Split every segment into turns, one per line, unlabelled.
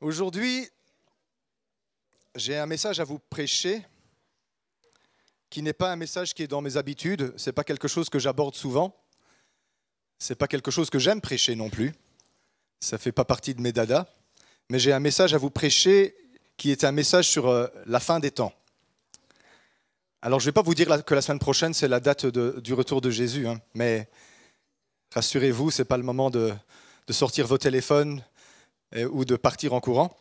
Aujourd'hui, j'ai un message à vous prêcher qui n'est pas un message qui est dans mes habitudes, c'est pas quelque chose que j'aborde souvent, c'est pas quelque chose que j'aime prêcher non plus. Ça fait pas partie de mes dadas, mais j'ai un message à vous prêcher qui est un message sur euh, la fin des temps. Alors je ne vais pas vous dire que la semaine prochaine c'est la date du retour de Jésus, hein. mais rassurez-vous, c'est pas le moment de sortir vos téléphones, euh, ou de partir en courant.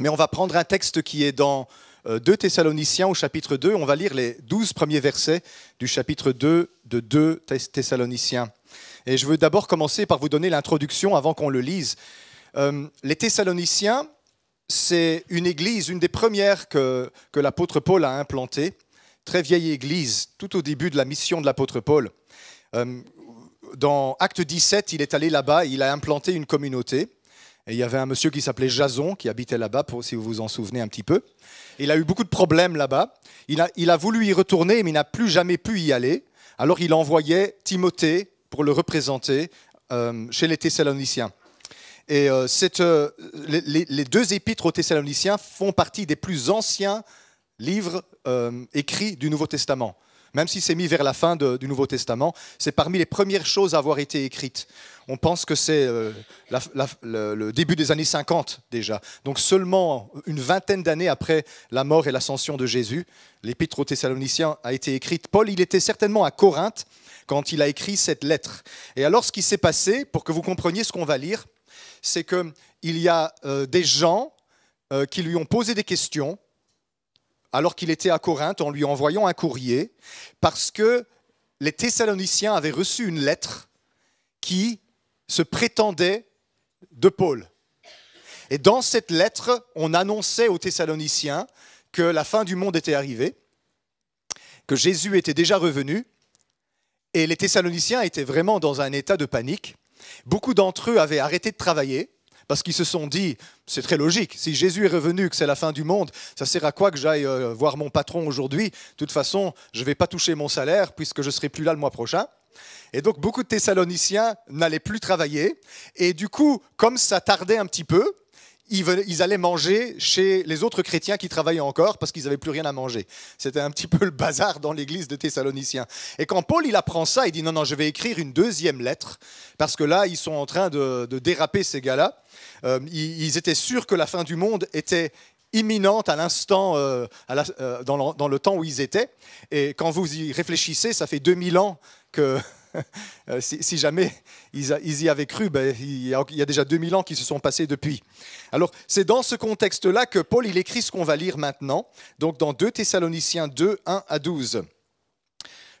Mais on va prendre un texte qui est dans 2 euh, Thessaloniciens au chapitre 2. On va lire les 12 premiers versets du chapitre 2 de 2 Thessaloniciens. Et je veux d'abord commencer par vous donner l'introduction avant qu'on le lise. Euh, les Thessaloniciens, c'est une église, une des premières que, que l'apôtre Paul a implantée. Très vieille église, tout au début de la mission de l'apôtre Paul. dans Acte 17, il est allé là-bas, il a implanté une communauté. Et il y avait un monsieur qui s'appelait Jason, qui habitait là-bas, si vous vous en souvenez un petit peu. Il a eu beaucoup de problèmes là-bas. Il a, voulu y retourner, mais il n'a plus jamais pu y aller. Alors il envoyait Timothée pour le représenter euh, chez les Thessaloniciens. Et euh, euh, les, les, deux épîtres aux Thessaloniciens font partie des plus anciens livres écrits du Nouveau Testament même si c'est mis vers la fin du Nouveau Testament, c'est parmi les premières choses à avoir été écrites. On pense que c'est euh, le début des années 50 déjà. Donc seulement une vingtaine d'années après la mort et l'ascension de Jésus, l'épître aux Thessaloniciens a été écrite. Paul, il était certainement à Corinthe quand il a écrit cette lettre. Et alors ce qui s'est passé, pour que vous compreniez ce qu'on va lire, c'est qu'il y a euh, des gens euh, qui lui ont posé des questions alors qu'il était à Corinthe en lui envoyant un courrier, parce que les Thessaloniciens avaient reçu une lettre qui se prétendait de Paul. Et dans cette lettre, on annonçait aux Thessaloniciens que la fin du monde était arrivée, que Jésus était déjà revenu, et les Thessaloniciens étaient vraiment dans un état de panique. Beaucoup d'entre eux avaient arrêté de travailler, parce qu'ils se sont dit, c'est très logique, si Jésus est revenu, que c'est la fin du monde, ça sert à quoi que j'aille euh, voir mon patron aujourd'hui De toute façon, je ne vais pas toucher mon salaire puisque je ne serai plus là le mois prochain. Et donc beaucoup de Thessaloniciens n'allaient plus travailler. Et du coup, comme ça tardait un petit peu, ils, allaient manger chez les autres chrétiens qui travaillaient encore parce qu'ils n'avaient plus rien à manger. C'était un petit peu le bazar dans l'église de Thessaloniciens. Et quand Paul il apprend ça, il dit non, non, je vais écrire une deuxième lettre parce que là, ils sont en train de, déraper ces gars-là. Euh, ils, étaient sûrs que la fin du monde était imminente à l'instant, euh, euh, dans, dans, le temps où ils étaient. Et quand vous y réfléchissez, ça fait 2000 ans que Euh, si, jamais ils, y avaient cru, ben, il, y a, il, y a, déjà 2000 ans qui se sont passés depuis. Alors c'est dans ce contexte-là que Paul écrit ce qu'on va lire maintenant, donc dans 2 Thessaloniciens 2, 1 à 12.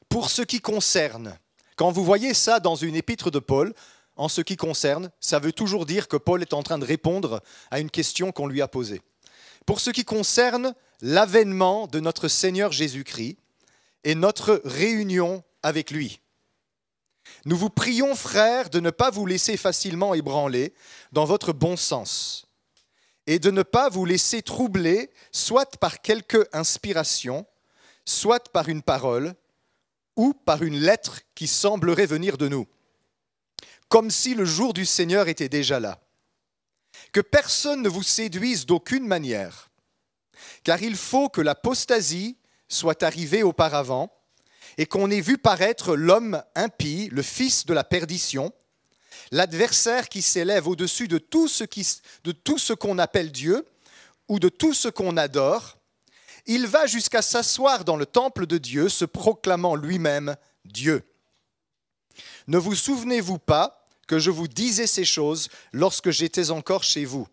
Pour ce qui concerne, quand vous voyez ça dans une épître de Paul, en ce qui concerne, ça veut toujours dire que Paul est en train de répondre à une question qu'on lui a posée. Pour ce qui concerne l'avènement de notre Seigneur Jésus-Christ et notre réunion avec lui. Nous vous prions, frères, de ne pas vous laisser facilement ébranler dans votre bon sens et de ne pas vous laisser troubler, soit par quelque inspiration, soit par une parole, ou par une lettre qui semblerait venir de nous, comme si le jour du Seigneur était déjà là. Que personne ne vous séduise d'aucune manière, car il faut que l'apostasie soit arrivée auparavant et qu'on ait vu paraître l'homme impie, le fils de la perdition, l'adversaire qui s'élève au-dessus de tout ce qu'on appelle Dieu ou de tout ce qu'on adore, il va jusqu'à s'asseoir dans le temple de Dieu, se proclamant lui-même Dieu. Ne vous souvenez-vous pas que je vous disais ces choses lorsque j'étais encore chez vous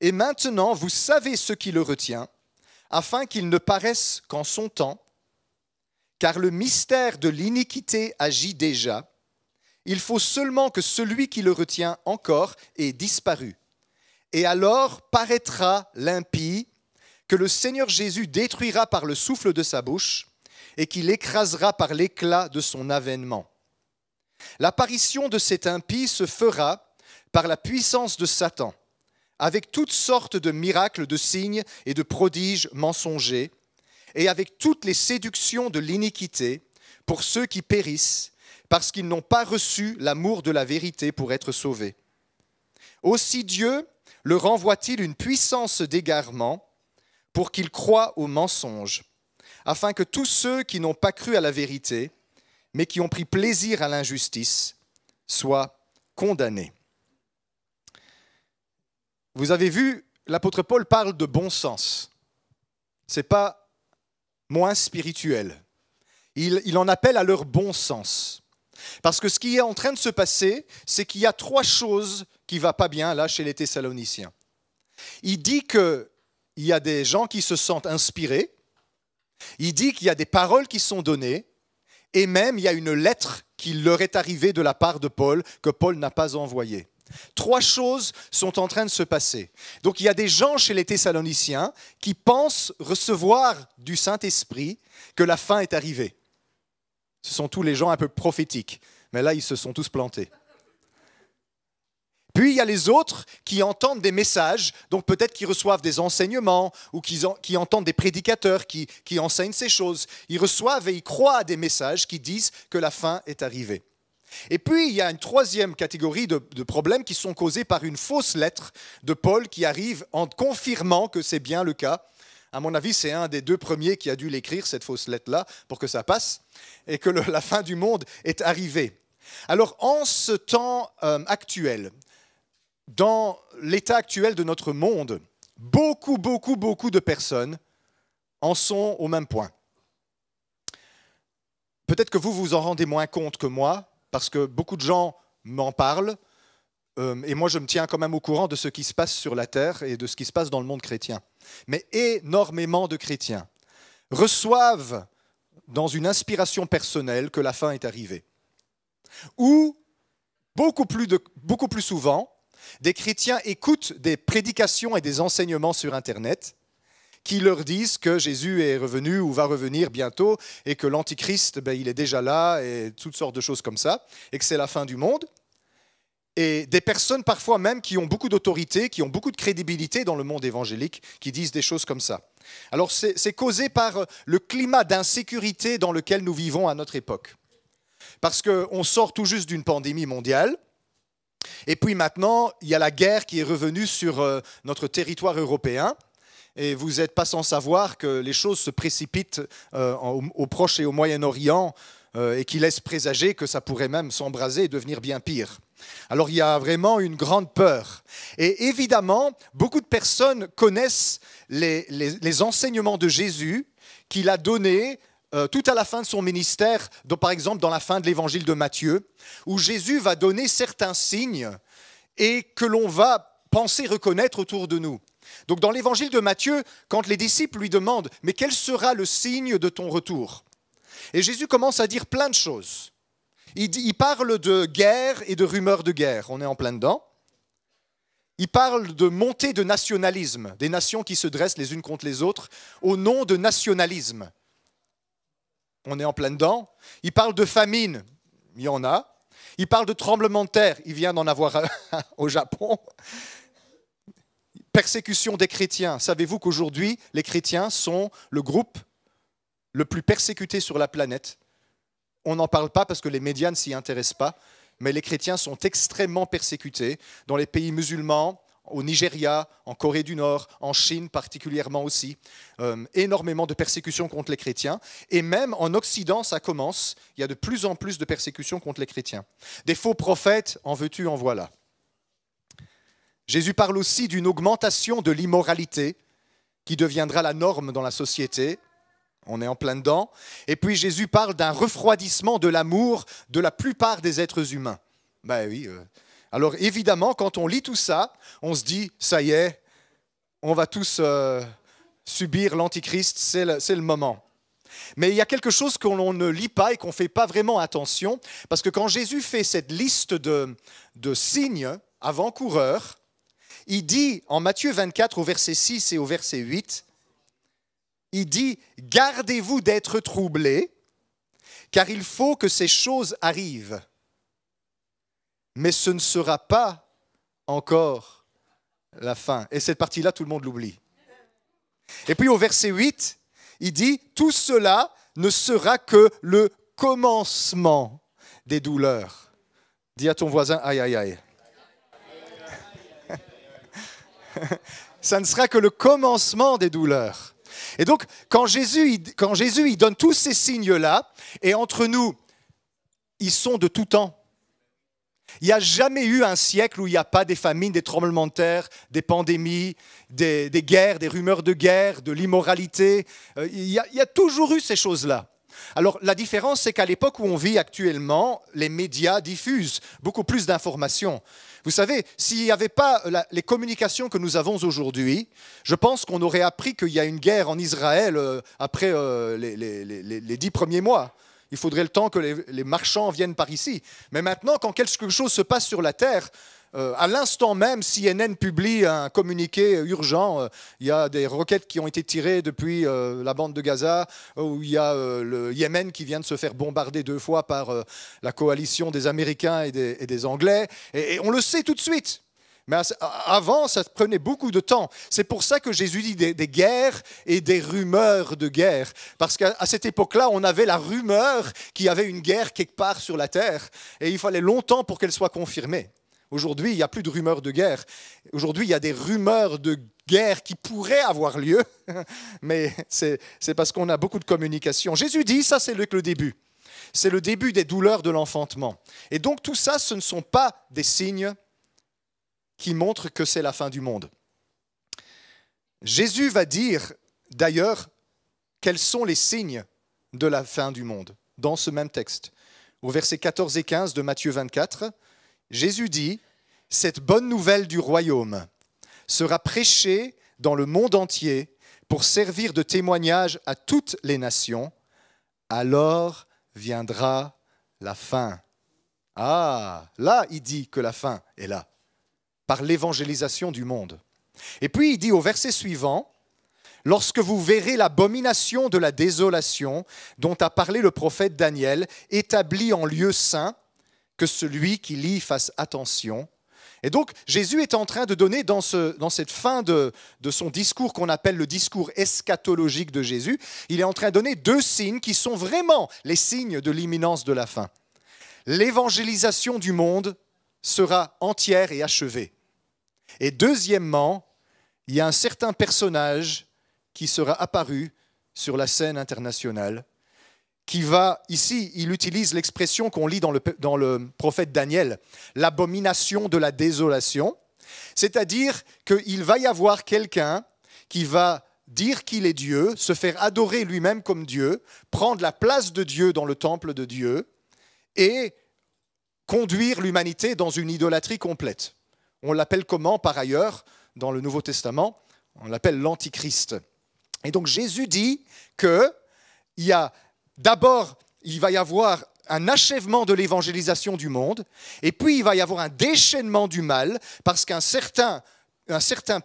Et maintenant, vous savez ce qui le retient, afin qu'il ne paraisse qu'en son temps, car le mystère de l'iniquité agit déjà. Il faut seulement que celui qui le retient encore ait disparu. Et alors paraîtra l'impie que le Seigneur Jésus détruira par le souffle de sa bouche et qu'il écrasera par l'éclat de son avènement. L'apparition de cet impie se fera par la puissance de Satan, avec toutes sortes de miracles, de signes et de prodiges mensongers et avec toutes les séductions de l'iniquité pour ceux qui périssent, parce qu'ils n'ont pas reçu l'amour de la vérité pour être sauvés. Aussi Dieu leur envoie-t-il une puissance d'égarement pour qu'ils croient aux mensonges, afin que tous ceux qui n'ont pas cru à la vérité, mais qui ont pris plaisir à l'injustice, soient condamnés. Vous avez vu, l'apôtre Paul parle de bon sens. Ce pas moins spirituels. Il, en appelle à leur bon sens. Parce que ce qui est en train de se passer, c'est qu'il y a trois choses qui ne vont pas bien là chez les Thessaloniciens. Il dit qu'il y a des gens qui se sentent inspirés, il dit qu'il y a des paroles qui sont données, et même il y a une lettre qui leur est arrivée de la part de Paul que Paul n'a pas envoyée. Trois choses sont en train de se passer. Donc il y a des gens chez les Thessaloniciens qui pensent recevoir du Saint-Esprit que la fin est arrivée. Ce sont tous les gens un peu prophétiques, mais là ils se sont tous plantés. Puis il y a les autres qui entendent des messages, donc peut-être qu'ils reçoivent des enseignements ou qu'ils entendent des prédicateurs qui, qui enseignent ces choses. Ils reçoivent et ils croient à des messages qui disent que la fin est arrivée. Et puis, il y a une troisième catégorie de, problèmes qui sont causés par une fausse lettre de Paul qui arrive en confirmant que c'est bien le cas. À mon avis, c'est un des deux premiers qui a dû l'écrire, cette fausse lettre-là, pour que ça passe, et que la fin du monde est arrivée. Alors, en ce temps euh, actuel, dans l'état actuel de notre monde, beaucoup, beaucoup, beaucoup de personnes en sont au même point. Peut-être que vous vous en rendez moins compte que moi, parce que beaucoup de gens m'en parlent, euh, et moi je me tiens quand même au courant de ce qui se passe sur la terre et de ce qui se passe dans le monde chrétien. Mais énormément de chrétiens reçoivent dans une inspiration personnelle que la fin est arrivée. Ou, beaucoup plus, beaucoup plus souvent, des chrétiens écoutent des prédications et des enseignements sur Internet qui leur disent que Jésus est revenu ou va revenir bientôt et que l'Antichrist, ben, il est déjà là et toutes sortes de choses comme ça, et que c'est la fin du monde. Et des personnes parfois même qui ont beaucoup d'autorité, qui ont beaucoup de crédibilité dans le monde évangélique, qui disent des choses comme ça. Alors c'est causé par euh, le climat d'insécurité dans lequel nous vivons à notre époque. Parce qu'on sort tout juste d'une pandémie mondiale, et puis maintenant, il y a la guerre qui est revenue sur euh, notre territoire européen. Et vous n'êtes pas sans savoir que les choses se précipitent euh, au, Proche et au Moyen-Orient euh, et qui laissent présager que ça pourrait même s'embraser et devenir bien pire. Alors il y a vraiment une grande peur. Et évidemment, beaucoup de personnes connaissent les, enseignements de Jésus qu'il a donnés euh, tout à la fin de son ministère, par exemple dans la fin de l'évangile de Matthieu, où Jésus va donner certains signes et que l'on va penser reconnaître autour de nous. Donc dans l'évangile de Matthieu, quand les disciples lui demandent, mais quel sera le signe de ton retour Et Jésus commence à dire plein de choses. Il, parle de guerre et de rumeurs de guerre, on est en plein dedans. Il parle de montée de nationalisme, des nations qui se dressent les unes contre les autres au nom de nationalisme. On est en plein dedans. Il parle de famine, il y en a. Il parle de tremblement de terre, il vient d'en avoir un au Japon persécution des chrétiens. Savez-vous qu'aujourd'hui, les chrétiens sont le groupe le plus persécuté sur la planète On n'en parle pas parce que les médias ne s'y intéressent pas, mais les chrétiens sont extrêmement persécutés dans les pays musulmans, au Nigeria, en Corée du Nord, en Chine particulièrement aussi. Euh, énormément de persécutions contre les chrétiens. Et même en Occident, ça commence. Il y a de plus en plus de persécutions contre les chrétiens. Des faux prophètes, en veux-tu, en voilà. Jésus parle aussi d'une augmentation de l'immoralité qui deviendra la norme dans la société. On est en plein dedans. Et puis Jésus parle d'un refroidissement de l'amour de la plupart des êtres humains. Ben oui. Euh. Alors évidemment, quand on lit tout ça, on se dit, ça y est, on va tous euh, subir l'Antichrist, c'est le, moment. Mais il y a quelque chose que l'on ne lit pas et qu'on ne fait pas vraiment attention, parce que quand Jésus fait cette liste de, de signes avant-coureurs, il dit en Matthieu 24 au verset 6 et au verset 8, il dit, gardez-vous d'être troublés, car il faut que ces choses arrivent. Mais ce ne sera pas encore la fin. Et cette partie-là, tout le monde l'oublie. Et puis au verset 8, il dit, tout cela ne sera que le commencement des douleurs. Dis à ton voisin, aïe, aïe, aïe. ça ne sera que le commencement des douleurs. Et donc, quand Jésus, quand Jésus il donne tous ces signes-là, et entre nous, ils sont de tout temps. Il n'y a jamais eu un siècle où il n'y a pas des famines, des tremblements de terre, des pandémies, des, guerres, des rumeurs de guerre, de l'immoralité. Euh, il y a toujours eu ces choses-là. Alors la différence, c'est qu'à l'époque où on vit actuellement, les médias diffusent beaucoup plus d'informations. Vous savez, s'il n'y avait pas euh, les communications que nous avons aujourd'hui, je pense qu'on aurait appris qu'il y a une guerre en Israël euh, après euh, les, dix premiers mois. Il faudrait le temps que les, marchands viennent par ici. Mais maintenant, quand quelque chose se passe sur la terre, euh, à l'instant même, CNN publie un communiqué urgent. Euh, il y a des roquettes qui ont été tirées depuis euh, la bande de Gaza, où il y a le Yémen qui vient de se faire bombarder deux fois par la coalition des Américains et des, Anglais. Et, on le sait tout de suite. Mais avant, ça prenait beaucoup de temps. C'est pour ça que Jésus dit des, des, guerres et des rumeurs de guerre. Parce qu'à cette époque-là, on avait la rumeur qu'il y avait une guerre quelque part sur la terre. Et il fallait longtemps pour qu'elle soit confirmée. Aujourd'hui, il n'y a plus de rumeurs de guerre. Aujourd'hui, il y a des rumeurs de guerre qui pourraient avoir lieu, mais c'est parce qu'on a beaucoup de communication. Jésus dit, ça c'est le, le début. C'est le début des douleurs de l'enfantement. Et donc tout ça, ce ne sont pas des signes qui montrent que c'est la fin du monde. Jésus va dire, d'ailleurs, quels sont les signes de la fin du monde dans ce même texte. Au verset 14 et 15 de Matthieu 24, Jésus dit, cette bonne nouvelle du royaume sera prêchée dans le monde entier pour servir de témoignage à toutes les nations, alors viendra la fin. Ah, là, il dit que la fin est là, par l'évangélisation du monde. Et puis il dit au verset suivant, Lorsque vous verrez l'abomination de la désolation dont a parlé le prophète Daniel, établie en lieu saint, que celui qui lit fasse attention. Et donc Jésus est en train de donner dans, cette fin de, de son discours qu'on appelle le discours eschatologique de Jésus, il est en train de donner deux signes qui sont vraiment les signes de l'imminence de la fin. L'évangélisation du monde sera entière et achevée. Et deuxièmement, il y a un certain personnage qui sera apparu sur la scène internationale qui va, ici, il utilise l'expression qu'on lit dans le, prophète Daniel, l'abomination de la désolation, c'est-à-dire qu'il va y avoir quelqu'un qui va dire qu'il est Dieu, se faire adorer lui-même comme Dieu, prendre la place de Dieu dans le temple de Dieu et conduire l'humanité dans une idolâtrie complète. On l'appelle comment par ailleurs dans le Nouveau Testament On l'appelle l'Antichrist. Et donc Jésus dit que y a d'abord, il va y avoir un achèvement de l'évangélisation du monde, et puis il va y avoir un déchaînement du mal, parce qu'un certain,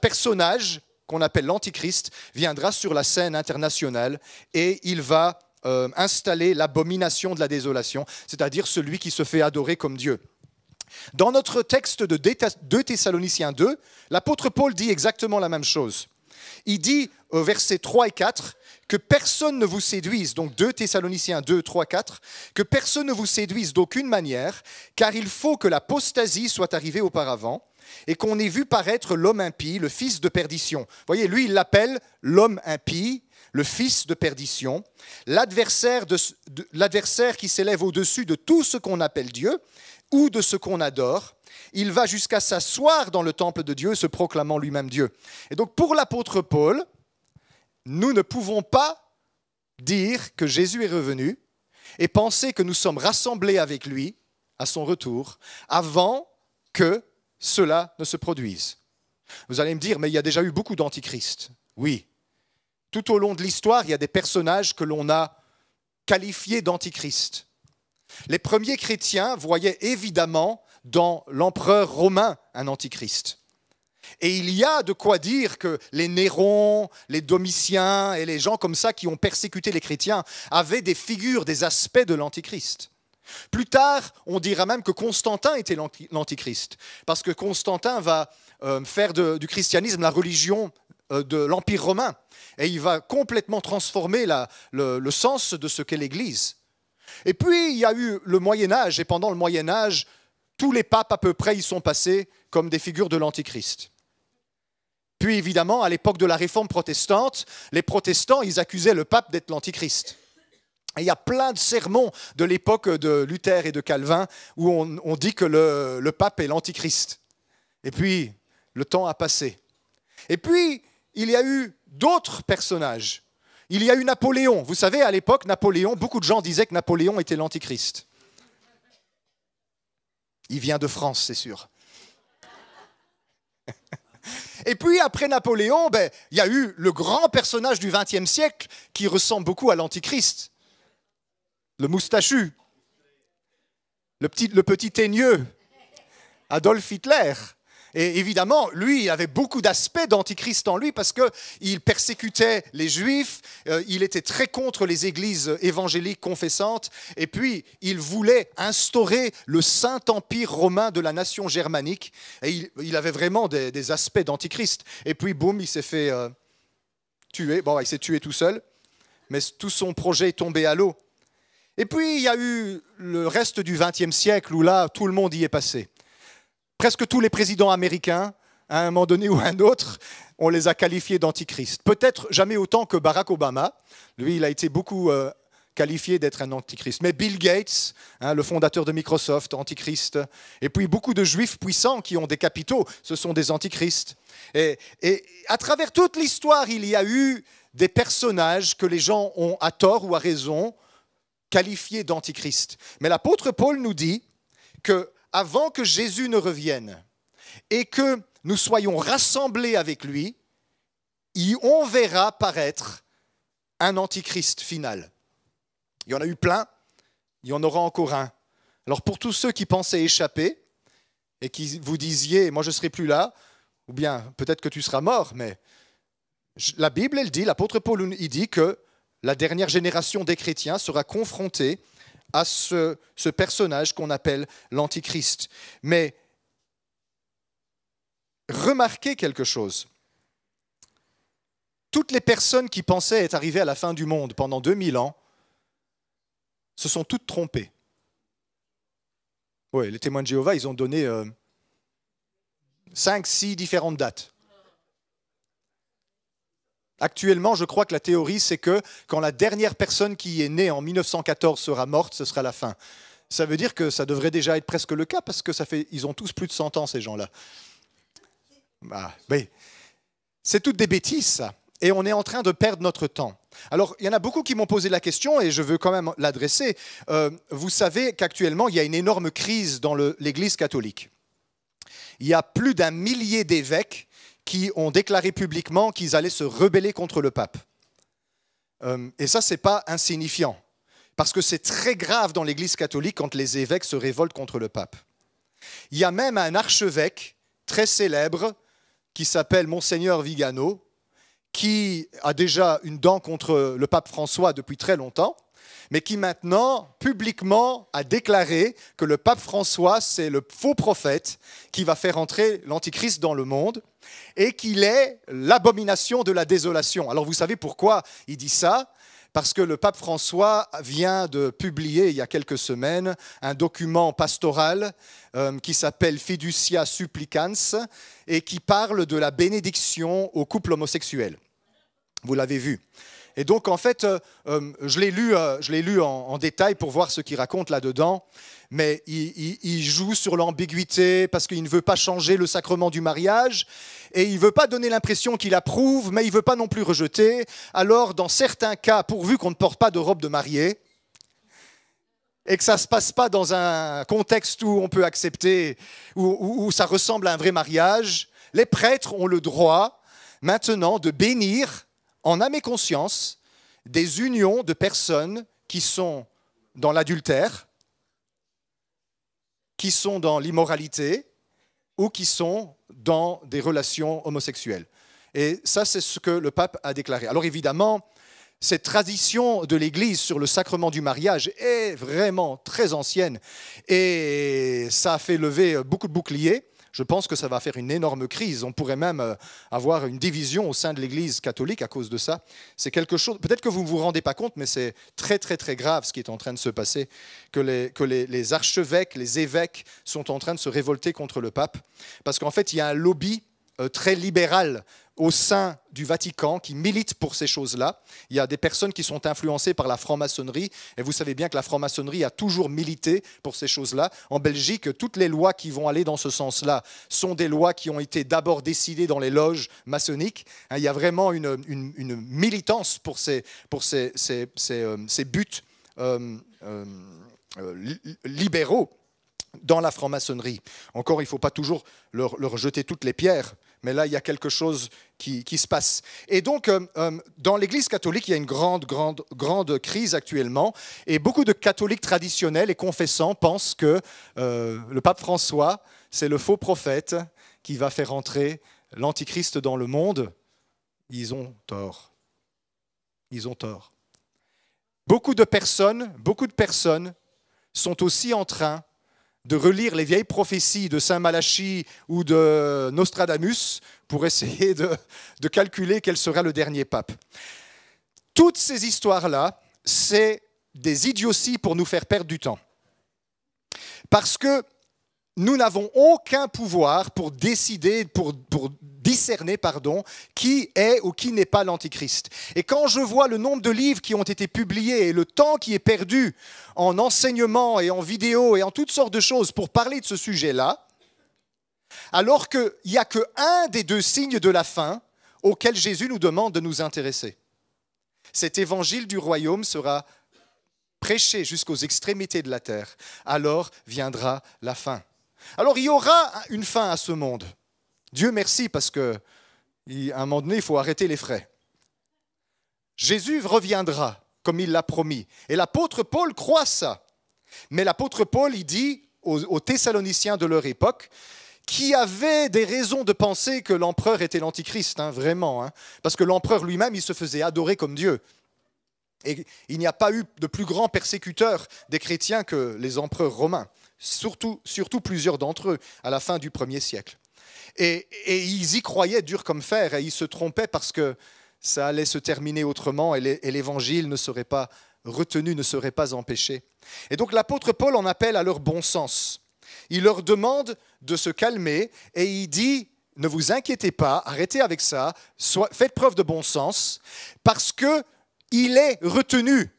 personnage, qu'on appelle l'Antichrist, viendra sur la scène internationale, et il va euh, installer l'abomination de la désolation, c'est-à-dire celui qui se fait adorer comme Dieu. Dans notre texte de 2 Thessaloniciens 2, l'apôtre Paul dit exactement la même chose. Il dit au euh, verset 3 et 4, que personne ne vous séduise, donc 2 Thessaloniciens 2, 3, 4, que personne ne vous séduise d'aucune manière, car il faut que l'apostasie soit arrivée auparavant et qu'on ait vu paraître l'homme impie, le fils de perdition. Vous voyez, lui, il l'appelle l'homme impie, le fils de perdition, l'adversaire, l'adversaire qui s'élève au-dessus de tout ce qu'on appelle Dieu ou de ce qu'on adore. Il va jusqu'à s'asseoir dans le temple de Dieu, se proclamant lui-même Dieu. Et donc pour l'apôtre Paul, nous ne pouvons pas dire que Jésus est revenu et penser que nous sommes rassemblés avec lui à son retour avant que cela ne se produise. Vous allez me dire, mais il y a déjà eu beaucoup d'antichrists. Oui. Tout au long de l'histoire, il y a des personnages que l'on a qualifiés d'antichrists. Les premiers chrétiens voyaient évidemment dans l'empereur romain un antichrist. Et il y a de quoi dire que les Nérons, les Domitiens et les gens comme ça qui ont persécuté les chrétiens avaient des figures, des aspects de l'Antichrist. Plus tard, on dira même que Constantin était l'Antichrist, parce que Constantin va euh, faire du christianisme la religion euh, de l'Empire romain, et il va complètement transformer le, le sens de ce qu'est l'Église. Et puis, il y a eu le Moyen Âge, et pendant le Moyen Âge, tous les papes à peu près y sont passés comme des figures de l'Antichrist. Puis évidemment, à l'époque de la réforme protestante, les protestants, ils accusaient le pape d'être l'antichrist. Et il y a plein de sermons de l'époque de Luther et de Calvin où on, dit que le, le pape est l'antichrist. Et puis, le temps a passé. Et puis, il y a eu d'autres personnages. Il y a eu Napoléon. Vous savez, à l'époque, Napoléon, beaucoup de gens disaient que Napoléon était l'antichrist. Il vient de France, c'est sûr. Et puis après Napoléon, ben, il y a eu le grand personnage du XXe siècle qui ressemble beaucoup à l'Antichrist. Le moustachu, le petit, le petit teigneux, Adolf Hitler. Et évidemment, lui, il avait beaucoup d'aspects d'antichrist en lui parce qu'il persécutait les juifs, euh, il était très contre les églises évangéliques confessantes, et puis il voulait instaurer le Saint-Empire romain de la nation germanique, et il, avait vraiment des, aspects d'antichrist. Et puis, boum, il s'est fait euh, tuer. Bon, il s'est tué tout seul, mais tout son projet est tombé à l'eau. Et puis, il y a eu le reste du XXe siècle où là, tout le monde y est passé presque tous les présidents américains, à un moment donné ou à un autre, on les a qualifiés d'antichrist. Peut-être jamais autant que Barack Obama. Lui, il a été beaucoup euh, qualifié d'être un antichrist. Mais Bill Gates, hein, le fondateur de Microsoft, antichrist. Et puis beaucoup de juifs puissants qui ont des capitaux, ce sont des antichrists. Et, et à travers toute l'histoire, il y a eu des personnages que les gens ont à tort ou à raison qualifiés d'antichrist. Mais l'apôtre Paul nous dit que avant que Jésus ne revienne et que nous soyons rassemblés avec lui, on verra paraître un antichrist final. Il y en a eu plein, il y en aura encore un. Alors pour tous ceux qui pensaient échapper et qui vous disiez, moi je ne serai plus là, ou bien peut-être que tu seras mort, mais la Bible, elle dit, l'apôtre Paul, il dit que la dernière génération des chrétiens sera confrontée à ce, personnage qu'on appelle l'Antichrist. Mais remarquez quelque chose. Toutes les personnes qui pensaient être arrivées à la fin du monde pendant 2000 ans se sont toutes trompées. Oui, les témoins de Jéhovah, ils ont donné 5, euh, 6 différentes dates. Actuellement, je crois que la théorie, c'est que quand la dernière personne qui est née en 1914 sera morte, ce sera la fin. Ça veut dire que ça devrait déjà être presque le cas parce que ça fait, ils ont tous plus de 100 ans, ces gens-là. Bah, C'est toutes des bêtises, Et on est en train de perdre notre temps. Alors, il y en a beaucoup qui m'ont posé la question et je veux quand même l'adresser. Euh, vous savez qu'actuellement, il y a une énorme crise dans l'Église catholique. Il y a plus d'un millier d'évêques qui ont déclaré publiquement qu'ils allaient se rebeller contre le pape. Euh, et ça, ce n'est pas insignifiant, parce que c'est très grave dans l'Église catholique quand les évêques se révoltent contre le pape. Il y a même un archevêque très célèbre qui s'appelle Monseigneur Vigano, qui a déjà une dent contre le pape François depuis très longtemps, mais qui maintenant publiquement a déclaré que le pape François, c'est le faux prophète qui va faire entrer l'Antichrist dans le monde et qu'il est l'abomination de la désolation. Alors vous savez pourquoi il dit ça parce que le pape François vient de publier il y a quelques semaines un document pastoral euh, qui s'appelle Fiducia Supplicans et qui parle de la bénédiction au couple homosexuel. Vous l'avez vu. Et donc, en fait, euh, euh, je l'ai lu, euh, lu en, détail pour voir ce qu'il raconte là-dedans, mais il, joue sur l'ambiguïté parce qu'il ne veut pas changer le sacrement du mariage, et il ne veut pas donner l'impression qu'il approuve, mais il ne veut pas non plus rejeter. Alors, dans certains cas, pourvu qu'on ne porte pas de robe de mariée, et que ça ne se passe pas dans un contexte où on peut accepter, où ça ressemble à un vrai mariage, les prêtres ont le droit maintenant de bénir en âme et conscience des unions de personnes qui sont dans l'adultère, qui sont dans l'immoralité ou qui sont dans des relations homosexuelles. Et ça, c'est ce que le pape a déclaré. Alors évidemment, cette tradition de l'Église sur le sacrement du mariage est vraiment très ancienne et ça a fait lever beaucoup de boucliers je pense que ça va faire une énorme crise. On pourrait même euh, avoir une division au sein de l'Église catholique à cause de ça. C'est quelque chose, peut-être que vous ne vous rendez pas compte, mais c'est très très très grave ce qui est en train de se passer, que, les archevêques, les évêques sont en train de se révolter contre le pape, parce qu'en fait, il y a un lobby euh, très libéral au sein du Vatican qui milite pour ces choses-là. Il y a des personnes qui sont influencées par la franc-maçonnerie, et vous savez bien que la franc-maçonnerie a toujours milité pour ces choses-là. En Belgique, toutes les lois qui vont aller dans ce sens-là sont des lois qui ont été d'abord décidées dans les loges maçonniques. Hein, il y a vraiment une, militance pour ces, pour ces, euh, buts euh, euh, libéraux dans la franc-maçonnerie. Encore, il ne faut pas toujours leur jeter toutes les pierres mais là, il y a quelque chose qui, se passe. Et donc, euh, euh, dans l'Église catholique, il y a une grande, grande, grande crise actuellement, et beaucoup de catholiques traditionnels et confessants pensent que euh, le pape François, c'est le faux prophète qui va faire entrer l'Antichrist dans le monde. Ils ont tort. Ils ont tort. Beaucoup de personnes, beaucoup de personnes sont aussi en train de relire les vieilles prophéties de Saint Malachie ou de Nostradamus pour essayer de, calculer quel sera le dernier pape. Toutes ces histoires-là, c'est des idioties pour nous faire perdre du temps. Parce que nous n'avons aucun pouvoir pour décider, pour, pour discerner pardon, qui est ou qui n'est pas l'Antichrist. Et quand je vois le nombre de livres qui ont été publiés et le temps qui est perdu en enseignement et en vidéo et en toutes sortes de choses pour parler de ce sujet-là, alors qu'il n'y a que un des deux signes de la fin auquel Jésus nous demande de nous intéresser. Cet évangile du royaume sera prêché jusqu'aux extrémités de la terre. Alors viendra la fin. Alors il y aura une fin à ce monde. Dieu merci parce que un moment donné, il faut arrêter les frais. Jésus reviendra comme il l'a promis. Et l'apôtre Paul croit ça. Mais l'apôtre Paul, il dit aux, Thessaloniciens de leur époque, qui avaient des raisons de penser que l'empereur était l'antichrist, hein, vraiment, hein. parce que l'empereur lui-même, il se faisait adorer comme Dieu. Et il n'y a pas eu de plus grand persécuteur des chrétiens que les empereurs romains, surtout, surtout plusieurs d'entre eux à la fin du 1er siècle. Et, ils y croyaient dur comme fer, et ils se trompaient parce que ça allait se terminer autrement, et l'évangile ne serait pas retenu, ne serait pas empêché. Et donc l'apôtre Paul en appelle à leur bon sens. Il leur demande de se calmer, et il dit, ne vous inquiétez pas, arrêtez avec ça, faites preuve de bon sens, parce que il est retenu.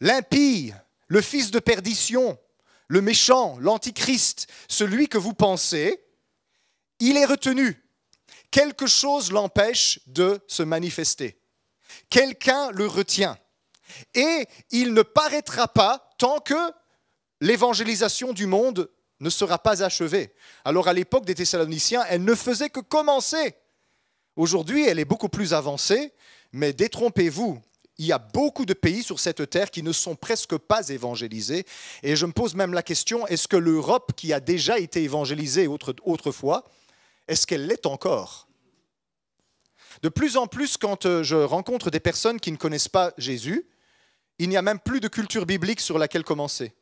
L'impie, le fils de perdition, le méchant, l'antichrist, celui que vous pensez, il est retenu. Quelque chose l'empêche de se manifester. Quelqu'un le retient. Et il ne paraîtra pas tant que l'évangélisation du monde ne sera pas achevée. Alors à l'époque des Thessaloniciens, elle ne faisait que commencer. Aujourd'hui, elle est beaucoup plus avancée, mais détrompez-vous, il y a beaucoup de pays sur cette terre qui ne sont presque pas évangélisés. Et je me pose même la question, est-ce que l'Europe, qui a déjà été évangélisée autrefois, est-ce qu'elle l'est encore De plus en plus, quand euh, je rencontre des personnes qui ne connaissent pas Jésus, il n'y a même plus de culture biblique sur laquelle commencer.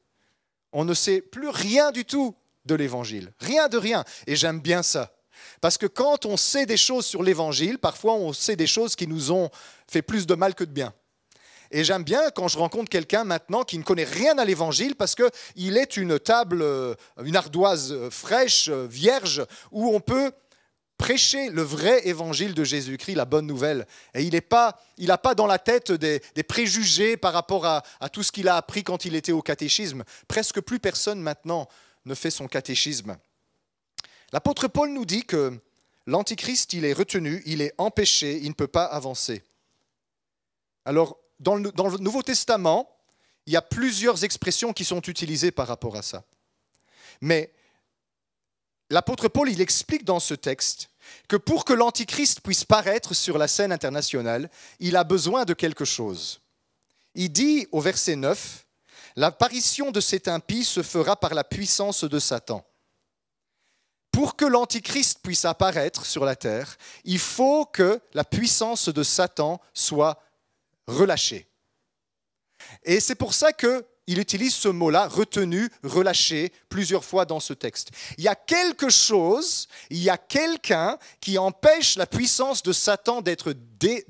On ne sait plus rien du tout de l'Évangile. Rien de rien. Et j'aime bien ça. Parce que quand on sait des choses sur l'Évangile, parfois on sait des choses qui nous ont fait plus de mal que de bien. Et j'aime bien quand je rencontre quelqu'un maintenant qui ne connaît rien à l'évangile parce qu'il est une table, euh, une ardoise euh, fraîche, euh, vierge, où on peut prêcher le vrai évangile de Jésus-Christ, la bonne nouvelle. Et il n'a pas, il pas dans la tête des, préjugés par rapport à, à tout ce qu'il a appris quand il était au catéchisme. Presque plus personne maintenant ne fait son catéchisme. L'apôtre Paul nous dit que l'Antichrist, il est retenu, il est empêché, il ne peut pas avancer. Alors, dans le, Nouveau Testament, il y a plusieurs expressions qui sont utilisées par rapport à ça. Mais l'apôtre Paul, il explique dans ce texte que pour que l'Antichrist puisse paraître sur la scène internationale, il a besoin de quelque chose. Il dit au verset 9, L'apparition de cet impie se fera par la puissance de Satan. Pour que l'Antichrist puisse apparaître sur la terre, il faut que la puissance de Satan soit relâché. Et c'est pour ça que il utilise ce mot-là, retenu, relâché, plusieurs fois dans ce texte. Il y a quelque chose, il y a quelqu'un qui empêche la puissance de Satan d'être dé,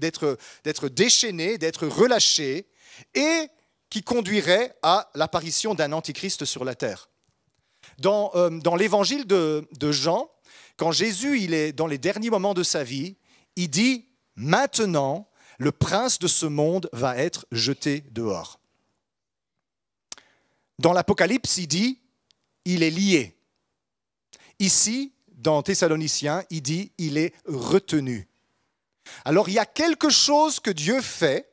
déchaînée, d'être relâché et qui conduirait à l'apparition d'un antichrist sur la terre. Dans, euh, dans l'évangile de, de Jean, quand Jésus il est dans les derniers moments de sa vie, il dit, maintenant, le prince de ce monde va être jeté dehors. Dans l'Apocalypse, il dit, il est lié. Ici, dans Thessaloniciens, il dit, il est retenu. Alors il y a quelque chose que Dieu fait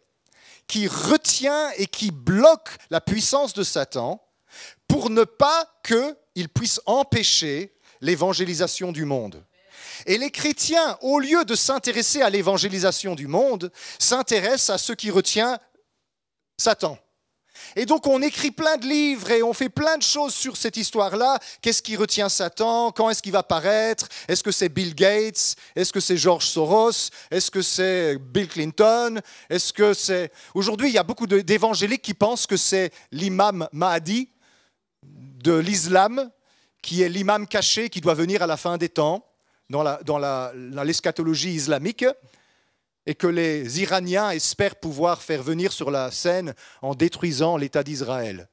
qui retient et qui bloque la puissance de Satan pour ne pas qu'il puisse empêcher l'évangélisation du monde. Et les chrétiens, au lieu de s'intéresser à l'évangélisation du monde, s'intéressent à ce qui retient Satan. Et donc on écrit plein de livres et on fait plein de choses sur cette histoire-là. Qu'est-ce qui retient Satan Quand est-ce qu'il va paraître Est-ce que c'est Bill Gates Est-ce que c'est George Soros Est-ce que c'est Bill Clinton Est-ce que c'est... Aujourd'hui, il y a beaucoup d'évangéliques qui pensent que c'est l'imam Mahdi de l'islam, qui est l'imam caché qui doit venir à la fin des temps dans l'eschatologie islamique et que les Iraniens espèrent pouvoir faire venir sur la scène en détruisant l'État d'Israël.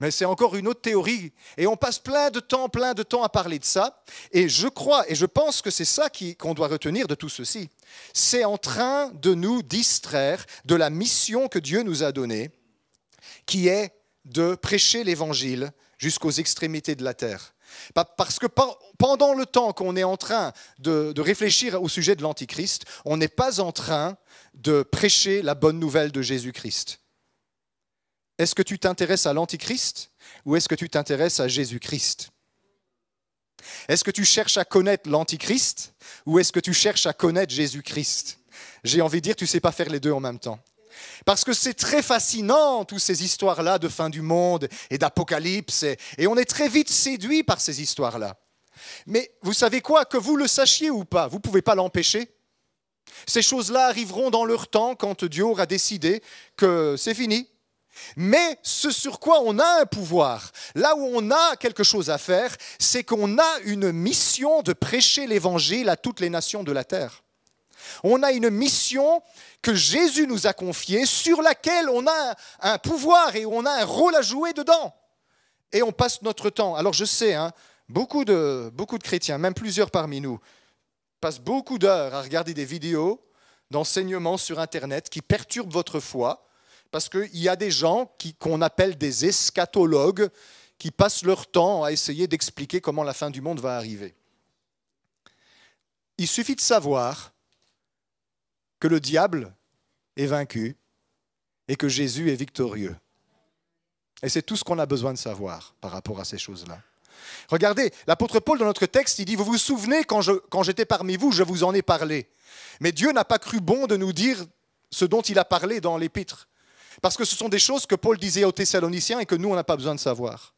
Mais c'est encore une autre théorie. Et on passe plein de temps, plein de temps à parler de ça. Et je crois, et je pense que c'est ça qu'on doit retenir de tout ceci. C'est en train de nous distraire de la mission que Dieu nous a donnée, qui est de prêcher l'Évangile jusqu'aux extrémités de la terre. Parce que pendant le temps qu'on est en train de, réfléchir au sujet de l'Antichrist, on n'est pas en train de prêcher la bonne nouvelle de Jésus-Christ. Est-ce que tu t'intéresses à l'Antichrist ou est-ce que tu t'intéresses à Jésus-Christ Est-ce que tu cherches à connaître l'Antichrist ou est-ce que tu cherches à connaître Jésus-Christ J'ai envie de dire, tu ne sais pas faire les deux en même temps. Parce que c'est très fascinant, toutes ces histoires-là de fin du monde et d'apocalypse, et, on est très vite séduit par ces histoires-là. Mais vous savez quoi, que vous le sachiez ou pas, vous ne pouvez pas l'empêcher. Ces choses-là arriveront dans leur temps quand Dieu aura décidé que c'est fini. Mais ce sur quoi on a un pouvoir, là où on a quelque chose à faire, c'est qu'on a une mission de prêcher l'Évangile à toutes les nations de la terre on a une mission que Jésus nous a confiée, sur laquelle on a un pouvoir et on a un rôle à jouer dedans. Et on passe notre temps. Alors je sais, hein, beaucoup, de, beaucoup de chrétiens, même plusieurs parmi nous, passent beaucoup d'heures à regarder des vidéos d'enseignement sur Internet qui perturbent votre foi, parce qu'il y a des gens qu'on appelle des eschatologues qui passent leur temps à essayer d'expliquer comment la fin du monde va arriver. Il suffit de savoir que le diable est vaincu et que Jésus est victorieux. Et c'est tout ce qu'on a besoin de savoir par rapport à ces choses-là. Regardez, l'apôtre Paul dans notre texte, il dit, vous vous souvenez quand, j'étais parmi vous, je vous en ai parlé. Mais Dieu n'a pas cru bon de nous dire ce dont il a parlé dans l'épître. Parce que ce sont des choses que Paul disait aux Thessaloniciens et que nous, on n'a pas besoin de savoir.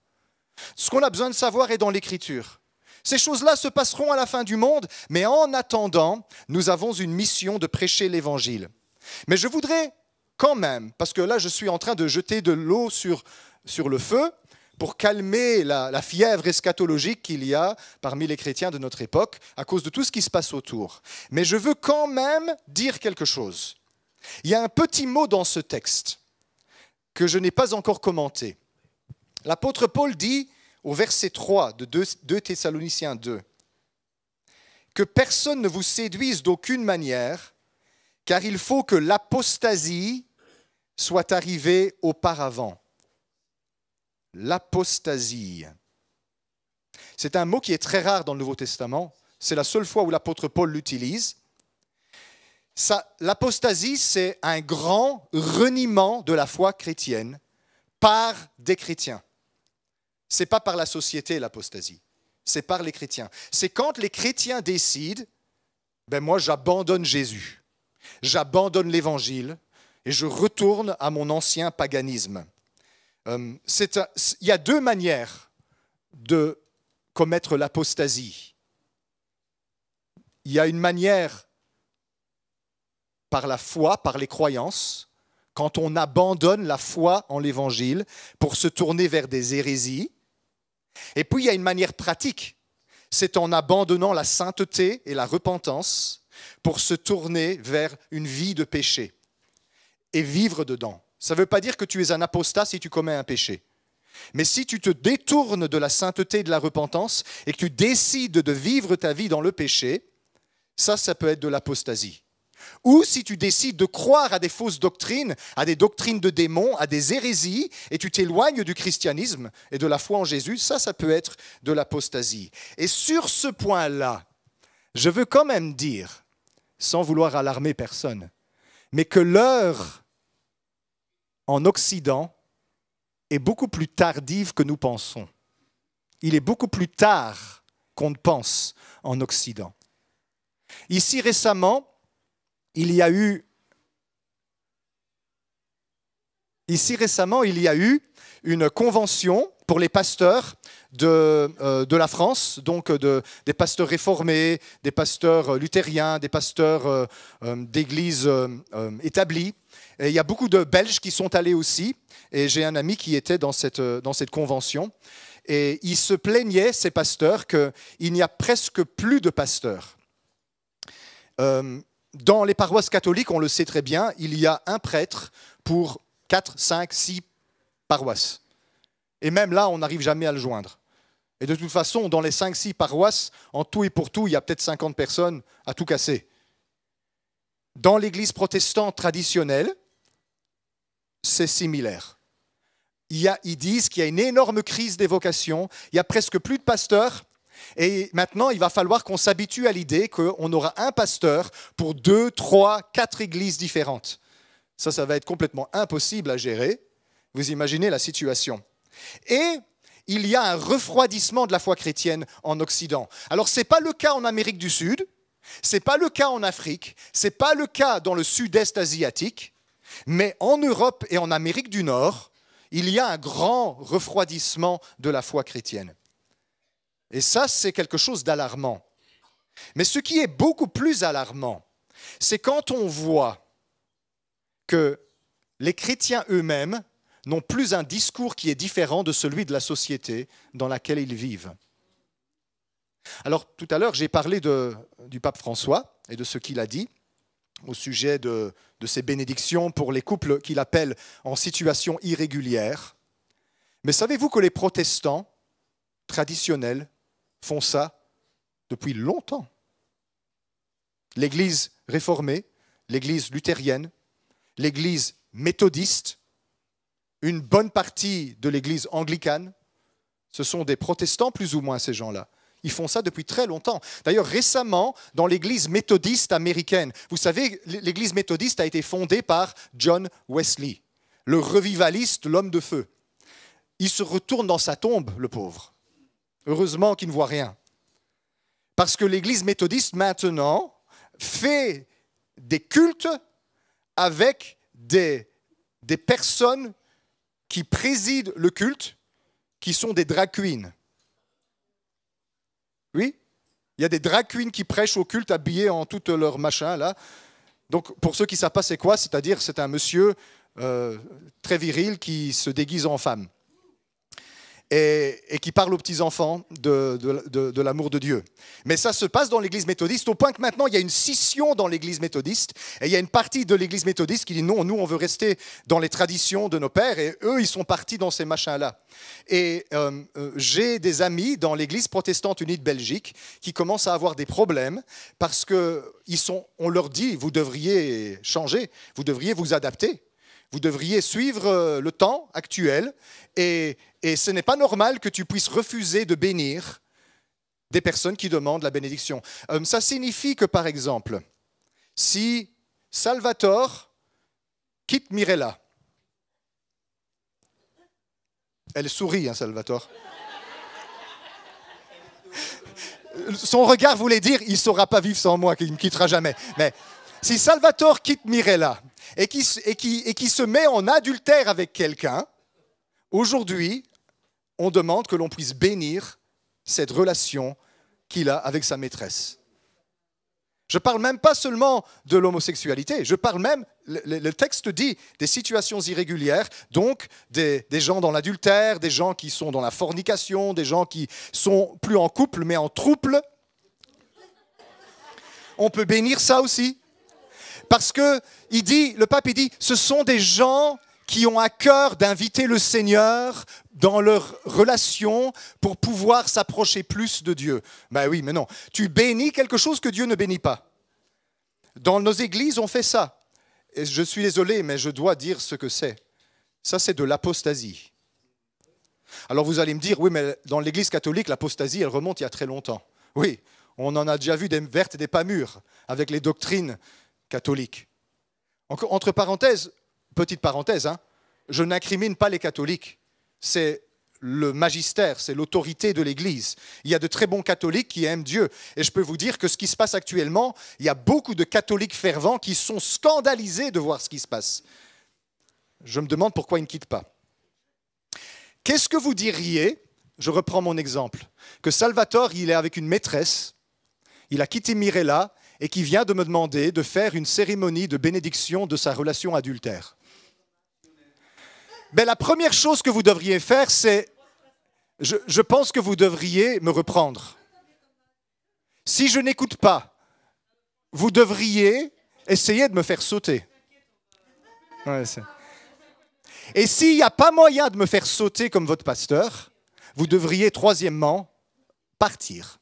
Ce qu'on a besoin de savoir est dans l'écriture. Ces choses-là se passeront à la fin du monde, mais en attendant, nous avons une mission de prêcher l'Évangile. Mais je voudrais quand même, parce que là je suis en train de jeter de l'eau sur, sur le feu, pour calmer la, la fièvre eschatologique qu'il y a parmi les chrétiens de notre époque à cause de tout ce qui se passe autour. Mais je veux quand même dire quelque chose. Il y a un petit mot dans ce texte que je n'ai pas encore commenté. L'apôtre Paul dit, au verset 3 de 2 Thessaloniciens 2. Que personne ne vous séduise d'aucune manière, car il faut que l'apostasie soit arrivée auparavant. L'apostasie. C'est un mot qui est très rare dans le Nouveau Testament. C'est la seule fois où l'apôtre Paul l'utilise. L'apostasie, c'est un grand reniement de la foi chrétienne par des chrétiens. C'est pas par la société l'apostasie, c'est par les chrétiens. C'est quand les chrétiens décident, ben moi j'abandonne Jésus, j'abandonne l'Évangile et je retourne à mon ancien paganisme. Euh, il y a deux manières de commettre l'apostasie. Il y a une manière par la foi, par les croyances, quand on abandonne la foi en l'Évangile pour se tourner vers des hérésies, et puis il y a une manière pratique, c'est en abandonnant la sainteté et la repentance pour se tourner vers une vie de péché et vivre dedans. Ça ne veut pas dire que tu es un apostat si tu commets un péché. Mais si tu te détournes de la sainteté et de la repentance et que tu décides de vivre ta vie dans le péché, ça, ça peut être de l'apostasie ou si tu décides de croire à des fausses doctrines, à des doctrines de démons, à des hérésies, et tu t'éloignes du christianisme et de la foi en Jésus, ça, ça peut être de l'apostasie. Et sur ce point-là, je veux quand même dire, sans vouloir alarmer personne, mais que l'heure en Occident est beaucoup plus tardive que nous pensons. Il est beaucoup plus tard qu'on ne pense en Occident. Ici récemment, il y a eu, ici récemment, il y a eu une convention pour les pasteurs de, euh, de la France, donc euh, de, des pasteurs réformés, des pasteurs euh, luthériens, des pasteurs d'églises établies. il y a beaucoup de Belges qui sont allés aussi, et j'ai un ami qui était dans cette, dans cette convention. Et ils se plaignaient, ces pasteurs, qu'il n'y a presque plus de pasteurs dans les paroisses catholiques, on le sait très bien, il y a un prêtre pour 4, 5, 6 paroisses. Et même là, on n'arrive jamais à le joindre. Et de toute façon, dans les 5-6 paroisses, en tout et pour tout, il y a peut-être 50 personnes à tout casser. Dans l'église protestante traditionnelle, c'est similaire. Il y a, ils disent qu'il y a une énorme crise des vocations, il y a presque plus de pasteurs, et maintenant, il va falloir qu'on s'habitue à l'idée qu'on aura un pasteur pour deux, trois, quatre églises différentes. Ça, ça va être complètement impossible à gérer. Vous imaginez la situation. Et il y a un refroidissement de la foi chrétienne en Occident. Alors, ce n'est pas le cas en Amérique du Sud, ce n'est pas le cas en Afrique, ce n'est pas le cas dans le sud-est asiatique, mais en Europe et en Amérique du Nord, il y a un grand refroidissement de la foi chrétienne. Et ça, c'est quelque chose d'alarmant. Mais ce qui est beaucoup plus alarmant, c'est quand on voit que les chrétiens eux-mêmes n'ont plus un discours qui est différent de celui de la société dans laquelle ils vivent. Alors tout à l'heure, j'ai parlé du pape François et de ce qu'il a dit au sujet de, de ses bénédictions pour les couples qu'il appelle en situation irrégulière. Mais savez-vous que les protestants traditionnels font ça depuis longtemps. L'Église réformée, l'Église luthérienne, l'Église méthodiste, une bonne partie de l'Église anglicane, ce sont des protestants plus ou moins ces gens-là. Ils font ça depuis très longtemps. D'ailleurs, récemment, dans l'Église méthodiste américaine, vous savez, l'Église méthodiste a été fondée par John Wesley, le revivaliste, l'homme de feu. Il se retourne dans sa tombe, le pauvre. Heureusement qu'ils ne voit rien. Parce que l'Église méthodiste, maintenant, fait des cultes avec des, des personnes qui président le culte, qui sont des dracuines. Oui Il y a des dracuines qui prêchent au culte habillés en tout leur machin, là. Donc, pour ceux qui ne savent pas c'est quoi, c'est-à-dire c'est un monsieur euh, très viril qui se déguise en femme et, qui parle aux petits-enfants de, l'amour de Dieu. Mais ça se passe dans l'Église méthodiste au point que maintenant il y a une scission dans l'Église méthodiste et il y a une partie de l'Église méthodiste qui dit non, nous on veut rester dans les traditions de nos pères et eux ils sont partis dans ces machins-là. Et euh, euh, j'ai des amis dans l'Église protestante unie de Belgique qui commencent à avoir des problèmes parce que ils sont, on leur dit vous devriez changer, vous devriez vous adapter. Vous devriez suivre euh, le temps actuel et, et ce n'est pas normal que tu puisses refuser de bénir des personnes qui demandent la bénédiction. Euh, ça signifie que, par exemple, si Salvatore quitte Mirella, elle sourit, à hein, Salvatore. Son regard voulait dire, il ne saura pas vivre sans moi, qu'il ne me quittera jamais. Mais si Salvatore quitte Mirella et qui, et qui se met en adultère avec quelqu'un, aujourd'hui, on demande que l'on puisse bénir cette relation qu'il a avec sa maîtresse. Je ne parle même pas seulement de l'homosexualité, je parle même, le, texte dit, des situations irrégulières, donc des, gens dans l'adultère, des gens qui sont dans la fornication, des gens qui sont plus en couple mais en trouble. On peut bénir ça aussi. Parce que il dit, le pape il dit, ce sont des gens qui ont à cœur d'inviter le Seigneur dans leur relation pour pouvoir s'approcher plus de Dieu. Ben oui, mais non. Tu bénis quelque chose que Dieu ne bénit pas. Dans nos églises, on fait ça. Et je suis désolé, mais je dois dire ce que c'est. Ça, c'est de l'apostasie. Alors vous allez me dire, oui, mais dans l'Église catholique, l'apostasie, elle remonte il y a très longtemps. Oui, on en a déjà vu des vertes et des pas mûres avec les doctrines catholiques. Entre parenthèses, petite parenthèse, hein, je n'incrimine pas les catholiques. C'est le magistère, c'est l'autorité de l'Église. Il y a de très bons catholiques qui aiment Dieu. Et je peux vous dire que ce qui se passe actuellement, il y a beaucoup de catholiques fervents qui sont scandalisés de voir ce qui se passe. Je me demande pourquoi ils ne quittent pas. Qu'est-ce que vous diriez, je reprends mon exemple, que Salvatore, il est avec une maîtresse, il a quitté Mirella et qui vient de me demander de faire une cérémonie de bénédiction de sa relation adultère ben, la première chose que vous devriez faire, c'est, je, pense que vous devriez me reprendre. Si je n'écoute pas, vous devriez essayer de me faire sauter. Et s'il n'y a pas moyen de me faire sauter comme votre pasteur, vous devriez, troisièmement, partir.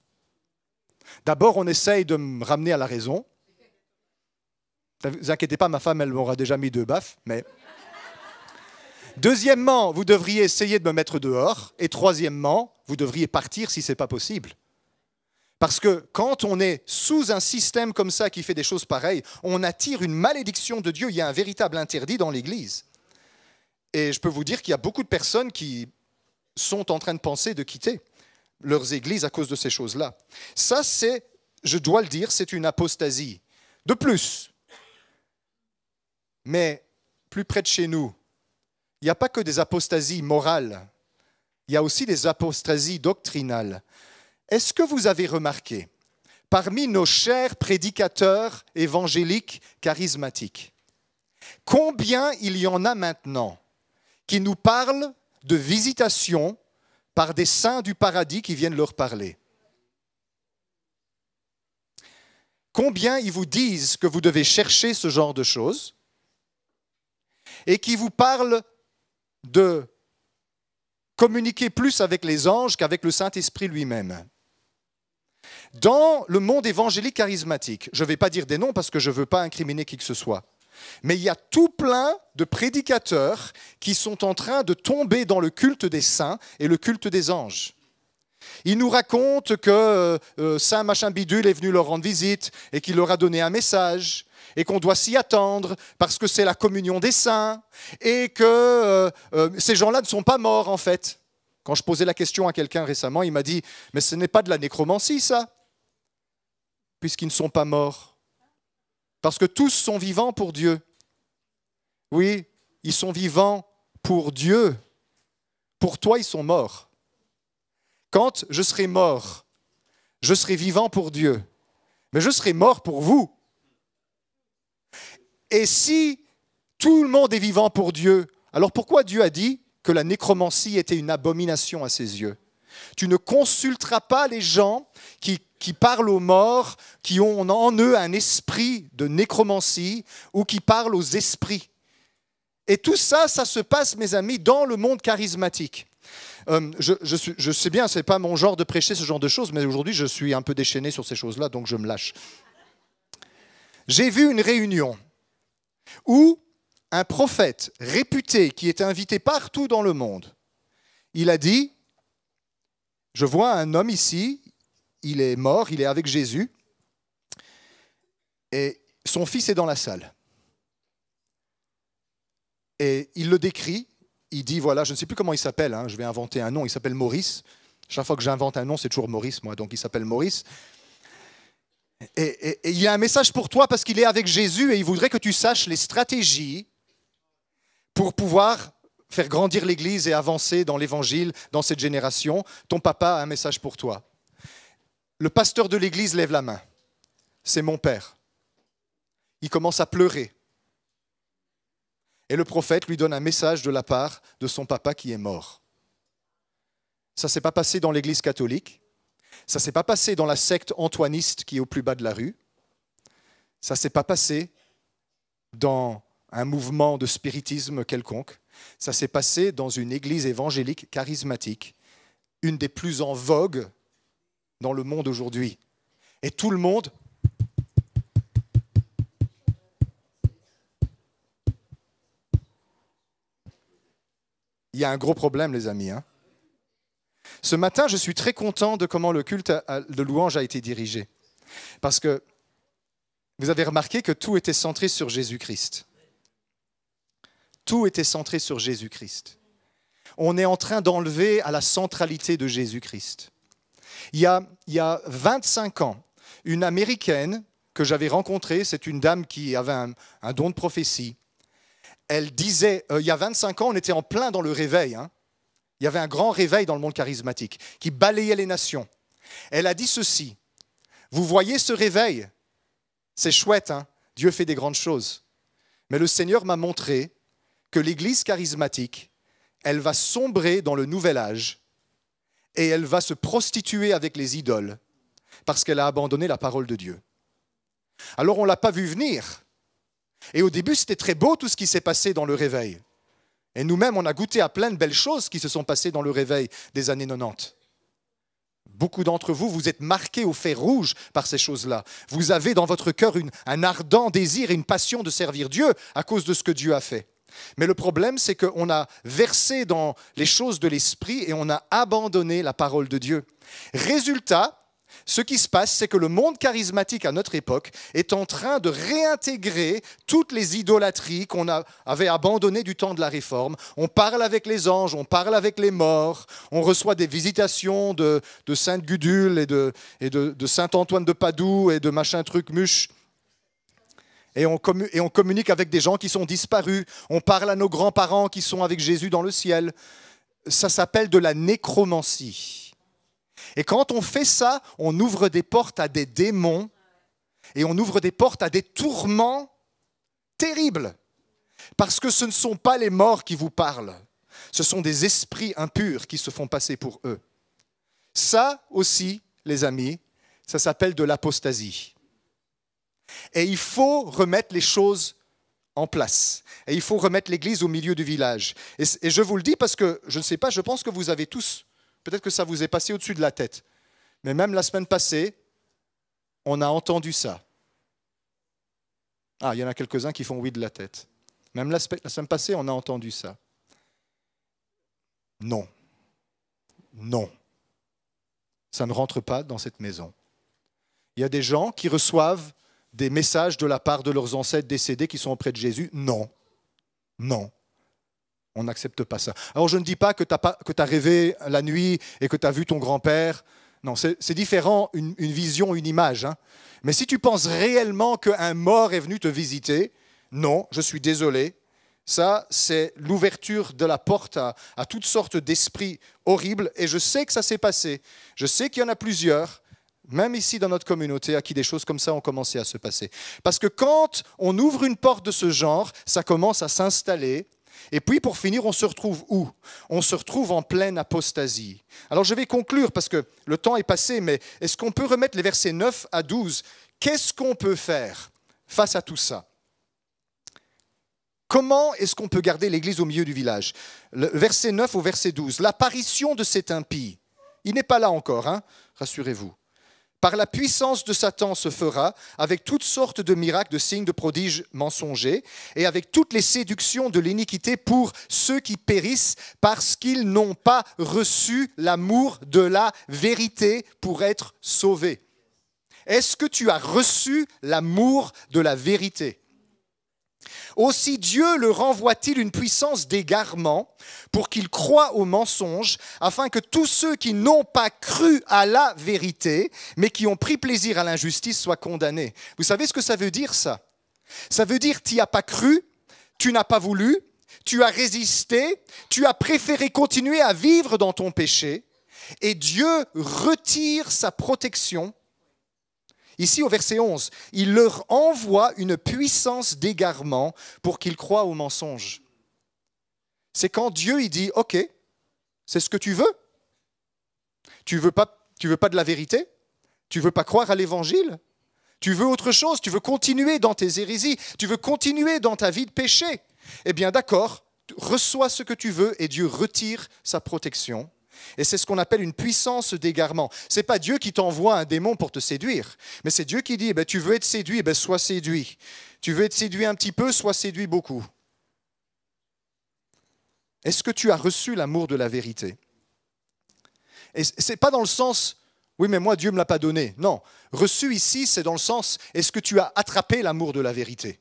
D'abord, on essaye de me ramener à la raison. Ne vous inquiétez pas, ma femme, elle m'aura déjà mis deux baffes, mais Deuxièmement, vous devriez essayer de me mettre dehors. Et troisièmement, vous devriez partir si ce n'est pas possible. Parce que quand on est sous un système comme ça qui fait des choses pareilles, on attire une malédiction de Dieu. Il y a un véritable interdit dans l'Église. Et je peux vous dire qu'il y a beaucoup de personnes qui sont en train de penser de quitter leurs églises à cause de ces choses-là. Ça, c'est, je dois le dire, c'est une apostasie. De plus, mais plus près de chez nous, il n'y a pas que des apostasies morales, il y a aussi des apostasies doctrinales. Est-ce que vous avez remarqué, parmi nos chers prédicateurs évangéliques charismatiques, combien il y en a maintenant qui nous parlent de visitation par des saints du paradis qui viennent leur parler Combien ils vous disent que vous devez chercher ce genre de choses et qui vous parlent de communiquer plus avec les anges qu'avec le Saint-Esprit lui-même. Dans le monde évangélique charismatique, je ne vais pas dire des noms parce que je ne veux pas incriminer qui que ce soit, mais il y a tout plein de prédicateurs qui sont en train de tomber dans le culte des saints et le culte des anges. Ils nous racontent que euh, euh, Saint Machin Bidule est venu leur rendre visite et qu'il leur a donné un message et qu'on doit s'y attendre parce que c'est la communion des saints et que euh, euh, ces gens-là ne sont pas morts en fait. Quand je posais la question à quelqu'un récemment, il m'a dit Mais ce n'est pas de la nécromancie ça, puisqu'ils ne sont pas morts. Parce que tous sont vivants pour Dieu. Oui, ils sont vivants pour Dieu. Pour toi, ils sont morts. Quand je serai mort, je serai vivant pour Dieu. Mais je serai mort pour vous. Et si tout le monde est vivant pour Dieu, alors pourquoi Dieu a dit que la nécromancie était une abomination à ses yeux Tu ne consulteras pas les gens qui, parlent aux morts, qui ont en eux un esprit de nécromancie ou qui parlent aux esprits. Et tout ça, ça se passe, mes amis, dans le monde charismatique. Euh, je, je, sais bien, ce n'est pas mon genre de prêcher ce genre de choses, mais aujourd'hui, je suis un peu déchaîné sur ces choses-là, donc je me lâche. J'ai vu une réunion ou un prophète réputé qui est invité partout dans le monde, il a dit, je vois un homme ici, il est mort, il est avec Jésus, et son fils est dans la salle. Et il le décrit, il dit, voilà, je ne sais plus comment il s'appelle, hein, je vais inventer un nom, il s'appelle Maurice. Chaque fois que j'invente un nom, c'est toujours Maurice, moi, donc il s'appelle Maurice. Et, il y a un message pour toi parce qu'il est avec Jésus et il voudrait que tu saches les stratégies pour pouvoir faire grandir l'Église et avancer dans l'Évangile, dans cette génération. Ton papa a un message pour toi. Le pasteur de l'Église lève la main. C'est mon père. Il commence à pleurer. Et le prophète lui donne un message de la part de son papa qui est mort. Ça ne s'est pas passé dans l'Église catholique, ça ne s'est pas passé dans la secte antoiniste qui est au plus bas de la rue. Ça ne s'est pas passé dans un mouvement de spiritisme quelconque. Ça s'est passé dans une église évangélique charismatique, une des plus en vogue dans le monde aujourd'hui. Et tout le monde... Il y a un gros problème, les amis. Hein ce matin, je suis très content de comment le culte de louange a été dirigé. Parce que vous avez remarqué que tout était centré sur Jésus-Christ. Tout était centré sur Jésus-Christ. On est en train d'enlever à la centralité de Jésus-Christ. Il, y a, il y 25 ans, une Américaine que j'avais rencontrée, c'est une dame qui avait un, don de prophétie, elle disait, euh, il y a 25 ans, on était en plein dans le réveil. Hein il y avait un grand réveil dans le monde charismatique qui balayait les nations. Elle a dit ceci, vous voyez ce réveil C'est chouette, hein? Dieu fait des grandes choses. Mais le Seigneur m'a montré que l'Église charismatique, elle va sombrer dans le nouvel âge et elle va se prostituer avec les idoles parce qu'elle a abandonné la parole de Dieu. Alors on ne l'a pas vu venir. Et au début, c'était très beau tout ce qui s'est passé dans le réveil. Et nous-mêmes, on a goûté à plein de belles choses qui se sont passées dans le réveil des années 90. Beaucoup d'entre vous, vous êtes marqués au fer rouge par ces choses-là. Vous avez dans votre cœur un ardent désir et une passion de servir Dieu à cause de ce que Dieu a fait. Mais le problème, c'est qu'on a versé dans les choses de l'esprit et on a abandonné la parole de Dieu. Résultat, ce qui se passe, c'est que le monde charismatique à notre époque est en train de réintégrer toutes les idolâtries qu'on avait abandonnées du temps de la Réforme. On parle avec les anges, on parle avec les morts, on reçoit des visitations de, Sainte Gudule et de, Saint Antoine de Padoue et de machin truc muche. et on communique avec des gens qui sont disparus. On parle à nos grands-parents qui sont avec Jésus dans le ciel. Ça s'appelle de la nécromancie. Et quand on fait ça, on ouvre des portes à des démons et on ouvre des portes à des tourments terribles. Parce que ce ne sont pas les morts qui vous parlent, ce sont des esprits impurs qui se font passer pour eux. Ça aussi, les amis, ça s'appelle de l'apostasie. Et il faut remettre les choses en place. Et il faut remettre l'Église au milieu du village. Et, je vous le dis parce que, je ne sais pas, je pense que vous avez tous Peut-être que ça vous est passé au-dessus de la tête. Mais même la semaine passée, on a entendu ça. Ah, il y en a quelques-uns qui font oui de la tête. Même la semaine passée, on a entendu ça. Non. Non. Ça ne rentre pas dans cette maison. Il y a des gens qui reçoivent des messages de la part de leurs ancêtres décédés qui sont auprès de Jésus. Non. Non. On n'accepte pas ça. Alors je ne dis pas que tu as, rêvé la nuit et que tu as vu ton grand-père. Non, c'est différent, une, vision, une image. Hein. Mais si tu penses réellement qu'un mort est venu te visiter, non, je suis désolé. Ça, c'est l'ouverture de la porte à toutes sortes d'esprits horribles. Et je sais que ça s'est passé. Je sais qu'il y en a plusieurs même ici dans notre communauté, à qui des choses comme ça ont commencé à se passer. Parce que quand on ouvre une porte de ce genre, ça commence à s'installer et puis pour finir, on se retrouve où On se retrouve en pleine apostasie. Alors je vais conclure parce que le temps est passé, mais est-ce qu'on peut remettre les versets 9 à 12 Qu'est-ce qu'on peut faire face à tout ça Comment est-ce qu'on peut garder l'Église au milieu du village le Verset 9 au verset 12, l'apparition de cet impie. Il n'est pas là encore, hein? rassurez-vous par la puissance de Satan se fera, avec toutes sortes de miracles, de signes, de prodiges mensongers, et avec toutes les séductions de l'iniquité pour ceux qui périssent, parce qu'ils n'ont pas reçu l'amour de la vérité pour être sauvés. Est-ce que tu as reçu l'amour de la vérité aussi Dieu le renvoie-t-il une puissance d'égarement pour qu'il croie aux mensonges, afin que tous ceux qui n'ont pas cru à la vérité, mais qui ont pris plaisir à l'injustice, soient condamnés. Vous savez ce que ça veut dire, ça Ça veut dire, tu n'y as pas cru, tu n'as pas voulu, tu as résisté, tu as préféré continuer à vivre dans ton péché, et Dieu retire sa protection Ici au verset 11, il leur envoie une puissance d'égarement pour qu'ils croient au mensonge. C'est quand Dieu il dit OK, c'est ce que tu veux. Tu veux tu veux pas de la vérité Tu veux pas croire à l'évangile Tu veux autre chose, tu veux continuer dans tes hérésies, tu veux continuer dans ta vie de péché. Eh bien d'accord, reçois ce que tu veux et Dieu retire sa protection et c'est ce qu'on appelle une puissance d'égarement. Ce n'est pas Dieu qui t'envoie un démon pour te séduire, mais c'est Dieu qui dit, eh ben, tu veux être séduit, eh ben, sois séduit. Tu veux être séduit un petit peu, sois séduit beaucoup. Est-ce que tu as reçu l'amour de la vérité Et ce n'est pas dans le sens, oui, mais moi, Dieu ne me l'a pas donné. Non, reçu ici, c'est dans le sens, est-ce que tu as attrapé l'amour de la vérité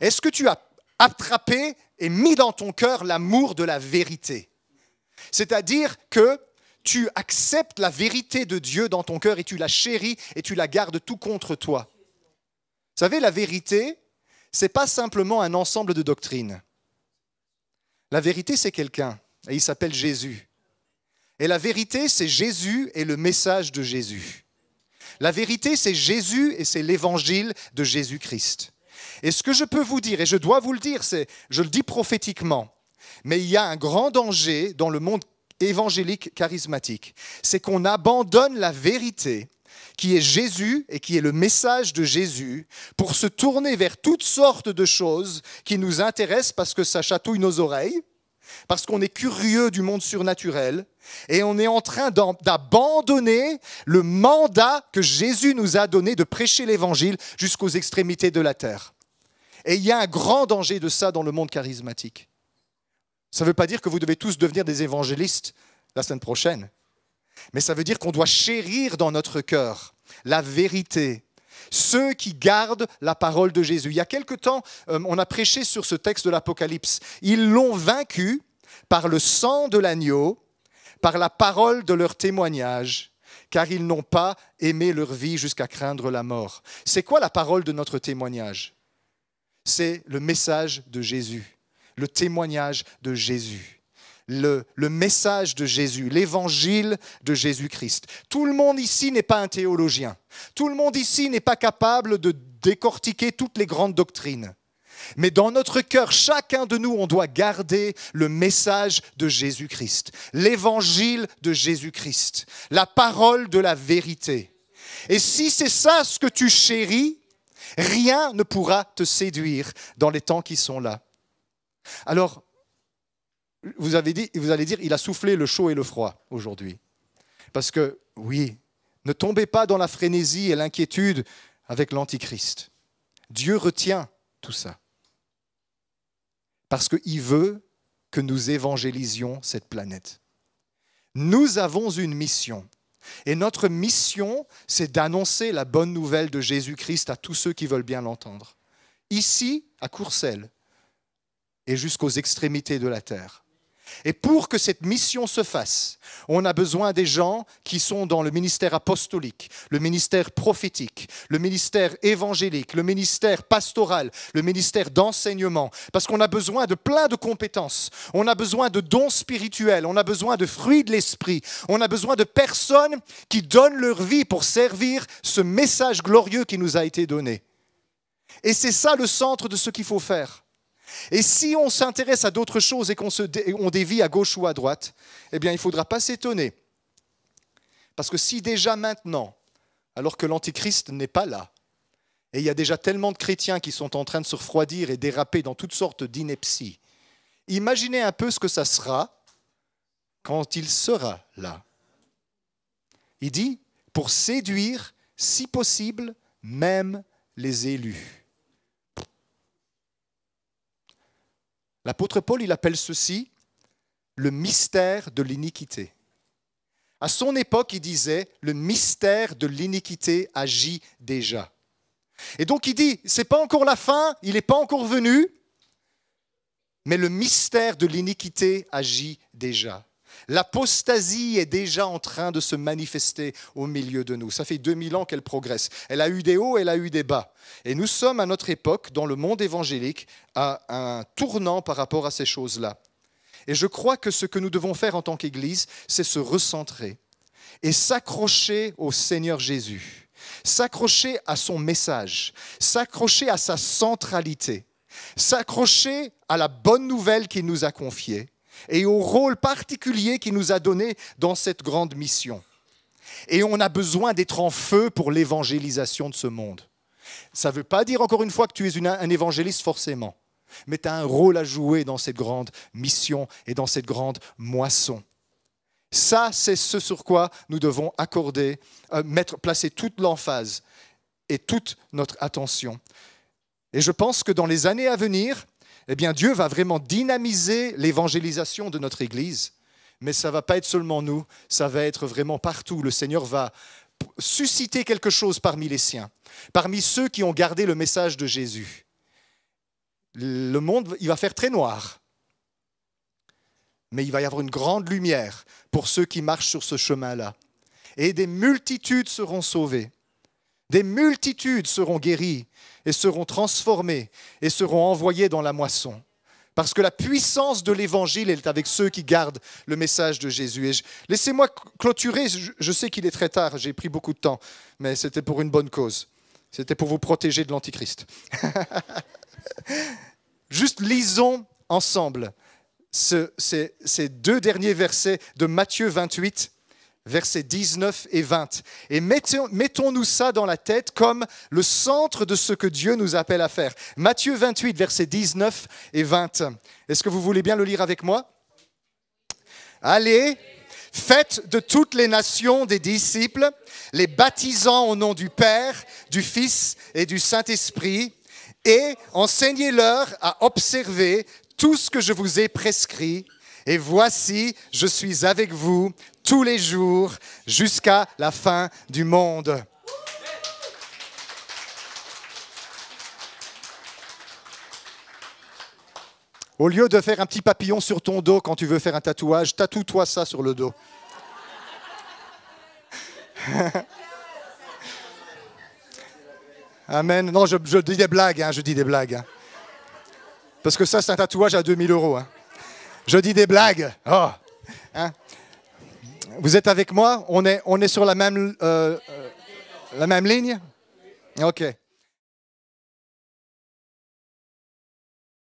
Est-ce que tu as attrapé et mis dans ton cœur l'amour de la vérité c'est-à-dire que tu acceptes la vérité de Dieu dans ton cœur et tu la chéris et tu la gardes tout contre toi. Vous savez, la vérité, c'est pas simplement un ensemble de doctrines. La vérité, c'est quelqu'un et il s'appelle Jésus. Et la vérité, c'est Jésus et le message de Jésus. La vérité, c'est Jésus et c'est l'évangile de Jésus-Christ. Et ce que je peux vous dire, et je dois vous le dire, c'est, je le dis prophétiquement, mais il y a un grand danger dans le monde évangélique charismatique. C'est qu'on abandonne la vérité qui est Jésus et qui est le message de Jésus, pour se tourner vers toutes sortes de choses qui nous intéressent parce que ça chatouille nos oreilles, parce qu'on est curieux du monde surnaturel, et on est en train d'abandonner le mandat que Jésus nous a donné de prêcher l'Évangile jusqu'aux extrémités de la terre. Et il y a un grand danger de ça dans le monde charismatique. Ça ne veut pas dire que vous devez tous devenir des évangélistes la semaine prochaine, mais ça veut dire qu'on doit chérir dans notre cœur la vérité, ceux qui gardent la parole de Jésus. Il y a quelque temps, euh, on a prêché sur ce texte de l'Apocalypse. Ils l'ont vaincu par le sang de l'agneau, par la parole de leur témoignage, car ils n'ont pas aimé leur vie jusqu'à craindre la mort. C'est quoi la parole de notre témoignage C'est le message de Jésus le témoignage de Jésus, le, message de Jésus, l'évangile de Jésus-Christ. Tout le monde ici n'est pas un théologien. Tout le monde ici n'est pas capable de décortiquer toutes les grandes doctrines. Mais dans notre cœur, chacun de nous, on doit garder le message de Jésus-Christ, l'évangile de Jésus-Christ, la parole de la vérité. Et si c'est ça ce que tu chéris, rien ne pourra te séduire dans les temps qui sont là. Alors, vous, dit, vous allez dire, il a soufflé le chaud et le froid aujourd'hui. Parce que, oui, ne tombez pas dans la frénésie et l'inquiétude avec l'Antichrist. Dieu retient tout ça. Parce qu'il veut que nous évangélisions cette planète. Nous avons une mission. Et notre mission, c'est d'annoncer la bonne nouvelle de Jésus-Christ à tous ceux qui veulent bien l'entendre. Ici, à Courcelles, et jusqu'aux extrémités de la terre. Et pour que cette mission se fasse, on a besoin des gens qui sont dans le ministère apostolique, le ministère prophétique, le ministère évangélique, le ministère pastoral, le ministère d'enseignement, parce qu'on a besoin de plein de compétences, on a besoin de dons spirituels, on a besoin de fruits de l'esprit, on a besoin de personnes qui donnent leur vie pour servir ce message glorieux qui nous a été donné. Et c'est ça le centre de ce qu'il faut faire. Et si on s'intéresse à d'autres choses et qu'on se on dévie à gauche ou à droite, eh bien, il ne faudra pas s'étonner. Parce que si déjà maintenant, alors que l'Antichrist n'est pas là, et il y a déjà tellement de chrétiens qui sont en train de se refroidir et déraper dans toutes sortes d'inepties, imaginez un peu ce que ça sera quand il sera là. Il dit, pour séduire, si possible, même les élus. L'apôtre Paul, il appelle ceci le mystère de l'iniquité. À son époque, il disait, le mystère de l'iniquité agit déjà. Et donc il dit, c'est pas encore la fin, il n'est pas encore venu, mais le mystère de l'iniquité agit déjà. L'apostasie est déjà en train de se manifester au milieu de nous. Ça fait 2000 ans qu'elle progresse. Elle a eu des hauts, elle a eu des bas. Et nous sommes à notre époque, dans le monde évangélique, à un tournant par rapport à ces choses-là. Et je crois que ce que nous devons faire en tant qu'Église, c'est se recentrer et s'accrocher au Seigneur Jésus, s'accrocher à son message, s'accrocher à sa centralité, s'accrocher à la bonne nouvelle qu'il nous a confiée et au rôle particulier qu'il nous a donné dans cette grande mission. Et on a besoin d'être en feu pour l'évangélisation de ce monde. Ça ne veut pas dire encore une fois que tu es un évangéliste forcément, mais tu as un rôle à jouer dans cette grande mission et dans cette grande moisson. Ça, c'est ce sur quoi nous devons accorder, euh, mettre, placer toute l'emphase et toute notre attention. Et je pense que dans les années à venir, eh bien Dieu va vraiment dynamiser l'évangélisation de notre Église. Mais ça ne va pas être seulement nous, ça va être vraiment partout. Le Seigneur va susciter quelque chose parmi les siens, parmi ceux qui ont gardé le message de Jésus. Le monde, il va faire très noir, mais il va y avoir une grande lumière pour ceux qui marchent sur ce chemin-là. Et des multitudes seront sauvées. Des multitudes seront guéries et seront transformées et seront envoyées dans la moisson. Parce que la puissance de l'Évangile est avec ceux qui gardent le message de Jésus. Et laissez-moi clôturer, je sais qu'il est très tard, j'ai pris beaucoup de temps, mais c'était pour une bonne cause. C'était pour vous protéger de l'Antichrist. Juste lisons ensemble ces, ces deux derniers versets de Matthieu 28 versets 19 et 20. Et mettons-nous ça dans la tête comme le centre de ce que Dieu nous appelle à faire. Matthieu 28, versets 19 et 20. Est-ce que vous voulez bien le lire avec moi Allez, faites de toutes les nations des disciples, les baptisant au nom du Père, du Fils et du Saint-Esprit, et enseignez-leur à observer tout ce que je vous ai prescrit. Et voici, je suis avec vous tous les jours jusqu'à la fin du monde. Au lieu de faire un petit papillon sur ton dos quand tu veux faire un tatouage, tatoue-toi ça sur le dos. Amen. Non, je, dis des blagues, hein, je dis des blagues. Hein. Parce que ça, c'est un tatouage à 2000 euros. Hein. Je dis des blagues. Oh. Vous êtes avec moi? On est, on est sur la même, euh, euh, la même ligne? OK.